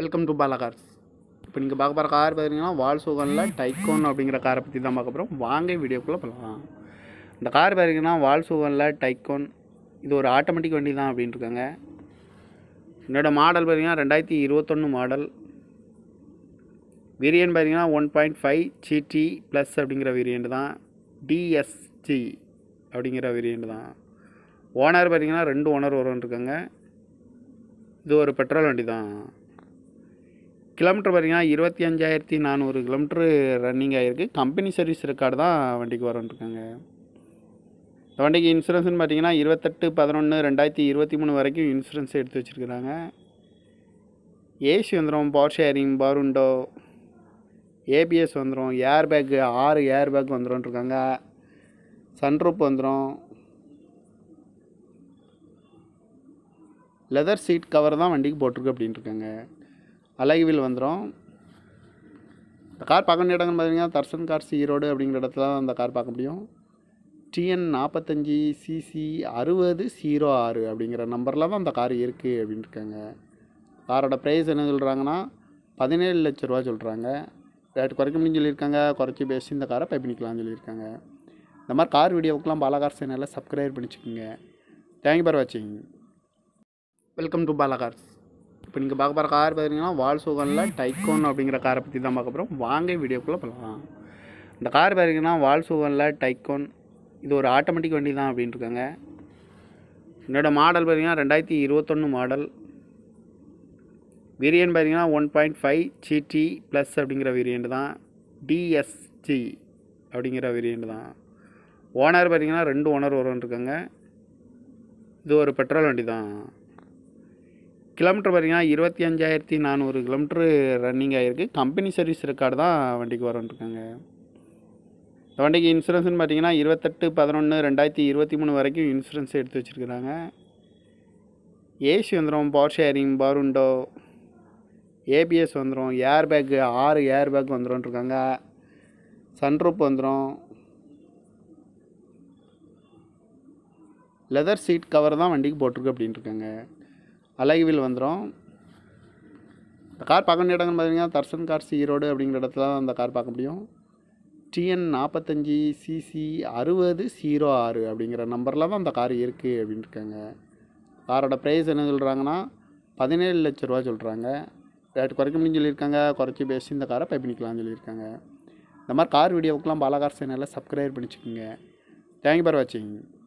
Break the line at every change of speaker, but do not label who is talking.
welcome to Bala cars இப்போ நீங்கள் பார்க்க போகிற கார் பார்த்தீங்கன்னா வால்சோகனில் டைக்கோன் அப்படிங்கிற காரை பற்றி தான் பார்க்க போகிறோம் வாங்க வீடியோக்குள்ளே பண்ணலாம் இந்த கார் பார்த்தீங்கன்னா வால்சோகனில் டைக்கோன் இது ஒரு ஆட்டோமேட்டிக் வண்டி தான் அப்படின்ட்டு இருக்காங்க என்னோடய மாடல் பார்த்தீங்கன்னா ரெண்டாயிரத்தி இருபத்தொன்று மாடல் விரியன் பார்த்தீங்கன்னா one point five CD plus அப்படிங்கிற வேரியண்ட் தான் டிஎஸ்ஜி அப்படிங்கிற வேரியண்ட் தான் ஓனர் பார்த்தீங்கன்னா ரெண்டு ஓனர் வரும்னு இருக்காங்க இது ஒரு பெட்ரோல் வண்டி தான் கிலோமீட்டர் பார்த்தீங்கன்னா இருபத்தி அஞ்சாயிரத்தி நானூறு கிலோமீட்ரு ரன்னிங் ஆகிருக்கு கம்பெனி சர்வீஸ் ரெக்கார்டு தான் வண்டிக்கு வரன்ட்ருக்காங்க இந்த வண்டிக்கு இன்சூரன்ஸ்னு பார்த்தீங்கன்னா இருபத்தெட்டு பதினொன்று ரெண்டாயிரத்தி இருபத்தி மூணு வரைக்கும் இன்சூரன்ஸ் எடுத்து வச்சுருக்குறாங்க ஏசி வந்துடும் பவர் ஷேரிங் பருண்டோ ஏபிஎஸ் வந்துடும் ஏர் பேக்கு ஆறு ஏர் பேக் வந்துடும்ன்ருக்காங்க சன்ரூப் வந்துடும் லெதர் சீட் கவர் தான் வண்டிக்கு போட்டிருக்கு அப்படின்ட்டுருக்காங்க அழகுவில் வந்துடும் இந்த கார் பார்க்க வேண்டிய இடங்கள்னு பார்த்தீங்கன்னா தர்சன் கார்ஸ் ஈரோடு அப்படிங்கிற இடத்துல தான் அந்த கார் பார்க்க முடியும் டிஎன் நாற்பத்தஞ்சி சிசி அறுபது ஸீரோ ஆறு அப்படிங்கிற நம்பரில் தான் அந்த கார் இருக்குது அப்படின்னு இருக்காங்க காரோட ப்ரைஸ் என்ன சொல்கிறாங்கன்னா பதினேழு லட்ச ரூபா சொல்கிறாங்க ரேட் குறைக்க முடியும் சொல்லியிருக்காங்க குறைச்சி பேசி இந்த காரை பை பண்ணிக்கலாம்னு சொல்லியிருக்காங்க இந்த மாதிரி கார் வீடியோவுக்குலாம் பாலகார் சேனலில் சப்ஸ்கிரைப் பண்ணிச்சுக்கோங்க தேங்க்யூ ஃபார் வாட்சிங் வெல்கம் டு பாலகார்ஸ் இப்போ நீங்கள் பார்க்க போகிற கார் பார்த்தீங்கன்னா வால்சோகனில் டைக்கோன் அப்படிங்கிற காரை பற்றி தான் பார்க்க போகிறோம் வாங்க வீடியோக்குள்ளே பண்ணலாம் இந்த கார் பார்த்தீங்கன்னா வால்சோகனில் டைக்கோன் இது ஒரு ஆட்டோமேட்டிக் வண்டி தான் அப்படின்னு என்னோடய மாடல் பார்த்தீங்கன்னா ரெண்டாயிரத்தி இருபத்தொன்று மாடல் வேரியன்ட் பார்த்தீங்கன்னா one point five CD plus அப்படிங்கிற வேரியண்ட் தான் டிஎஸ்ஜி அப்படிங்கிற வேரியன்ட் தான் ஓனர் பார்த்தீங்கன்னா ரெண்டு ஓனர் வருவன்ட்ருக்காங்க இது ஒரு பெட்ரோல் வண்டி தான் கிலோமீட்டர் பார்த்தீங்கன்னா இருபத்தி அஞ்சாயிரத்தி நானூறு கிலோமீட்ரு ரன்னிங் ஆகிருக்கு கம்பெனி சர்வீஸ் ரெக்கார்டு தான் வண்டிக்கு வரும்ன்ட்ருக்காங்க இந்த வண்டிக்கு இன்சூரன்ஸ்னு பார்த்தீங்கன்னா இருபத்தெட்டு பதினொன்று ரெண்டாயிரத்தி இருபத்தி மூணு வரைக்கும் இன்சூரன்ஸ் எடுத்து வச்சுருக்குறாங்க ஏசி வந்துடும் பவர் ஷேரிங் பருண்டோ ஏபிஎஸ் வந்துடும் ஏர் பேக்கு ஆறு ஏர் பேக் வந்துடும்ன்ட்ருக்காங்க சன்ரூப் வந்துடும் லெதர் சீட் கவர் தான் வண்டிக்கு போட்டிருக்கு அப்படின்ட்டுருக்காங்க அழகிவில் வந்துடும் இந்த கார் பார்க்க வேண்டிய இடங்கள்னு பார்த்தீங்கன்னா தர்சன் கார்ஸ் ஈரோடு அப்படிங்கிற இடத்துல தான் அந்த கார் பார்க்க முடியும் டிஎன் நாற்பத்தஞ்சி சிசி அறுபது ஸீரோ ஆறு அப்படிங்கிற நம்பரில் தான் அந்த கார் இருக்குது அப்படின்னு இருக்காங்க காரோட ப்ரைஸ் என்ன சொல்கிறாங்கன்னா பதினேழு லட்ச ரூபா சொல்கிறாங்க ரேட் குறைக்க முடியும் சொல்லியிருக்காங்க குறைச்சி பேசி இந்த காரை பை பண்ணிக்கலாம்னு சொல்லியிருக்காங்க இந்த மாதிரி கார் வீடியோவுக்குலாம் பாலகார் சேனலில் சப்ஸ்கிரைப் பண்ணிச்சுக்கோங்க தேங்க்யூ ஃபார் வாட்சிங்